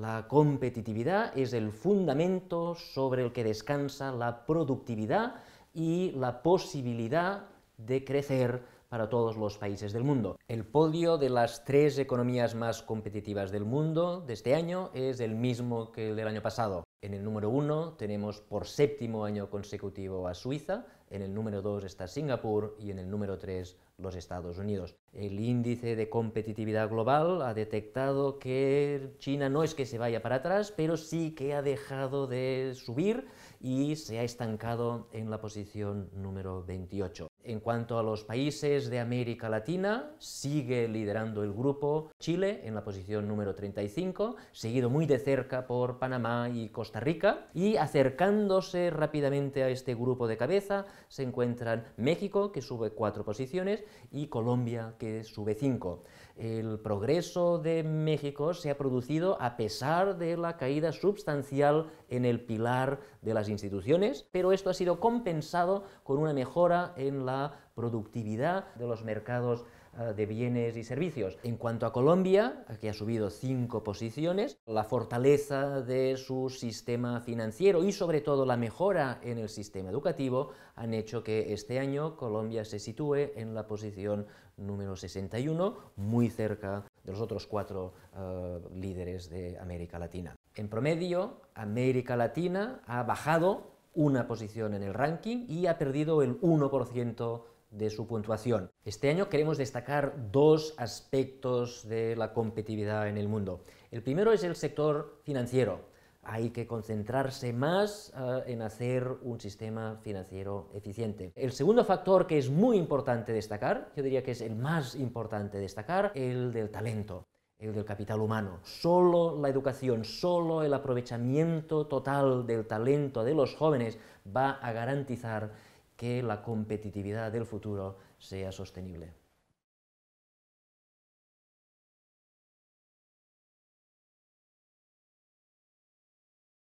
La competitividad es el fundamento sobre el que descansa la productividad y la posibilidad de crecer para todos los países del mundo. El podio de las tres economías más competitivas del mundo de este año es el mismo que el del año pasado. En el número 1 tenemos por séptimo año consecutivo a Suiza, en el número 2 está Singapur y en el número 3 los Estados Unidos. El índice de competitividad global ha detectado que China no es que se vaya para atrás, pero sí que ha dejado de subir y se ha estancado en la posición número 28. En cuanto a los países de América Latina, sigue liderando el grupo Chile en la posición número 35, seguido muy de cerca por Panamá y Costa Rica, y acercándose rápidamente a este grupo de cabeza se encuentran México, que sube cuatro posiciones, y Colombia, que sube cinco. El progreso de México se ha producido a pesar de la caída sustancial en el pilar de las instituciones, pero esto ha sido compensado con una mejora en la productividad de los mercados eh, de bienes y servicios. En cuanto a Colombia, que ha subido cinco posiciones, la fortaleza de su sistema financiero y sobre todo la mejora en el sistema educativo han hecho que este año Colombia se sitúe en la posición número 61, muy cerca de los otros cuatro eh, líderes de América Latina. En promedio, América Latina ha bajado una posición en el ranking y ha perdido el 1% de su puntuación. Este año queremos destacar dos aspectos de la competitividad en el mundo. El primero es el sector financiero. Hay que concentrarse más eh, en hacer un sistema financiero eficiente. El segundo factor que es muy importante destacar, yo diría que es el más importante destacar, el del talento el eh, del capital humano. Solo la educación, solo el aprovechamiento total del talento de los jóvenes va a garantizar que la competitividad del futuro sea sostenible.